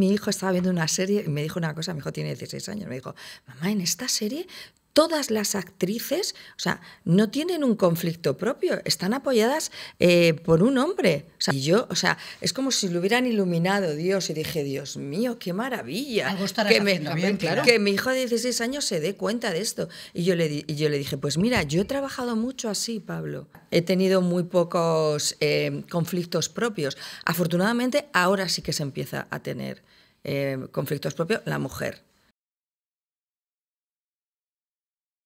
Mi hijo estaba viendo una serie y me dijo una cosa, mi hijo tiene 16 años, me dijo, mamá, en esta serie todas las actrices, o sea, no tienen un conflicto propio, están apoyadas eh, por un hombre. y yo, o sea, es como si lo hubieran iluminado Dios y dije, Dios mío, qué maravilla. Que, me, claro. que mi hijo de 16 años se dé cuenta de esto. Y yo, le, yo le dije, pues mira, yo he trabajado mucho así, Pablo. He tenido muy pocos eh, conflictos propios. Afortunadamente, ahora sí que se empieza a tener eh, conflictos propios la mujer.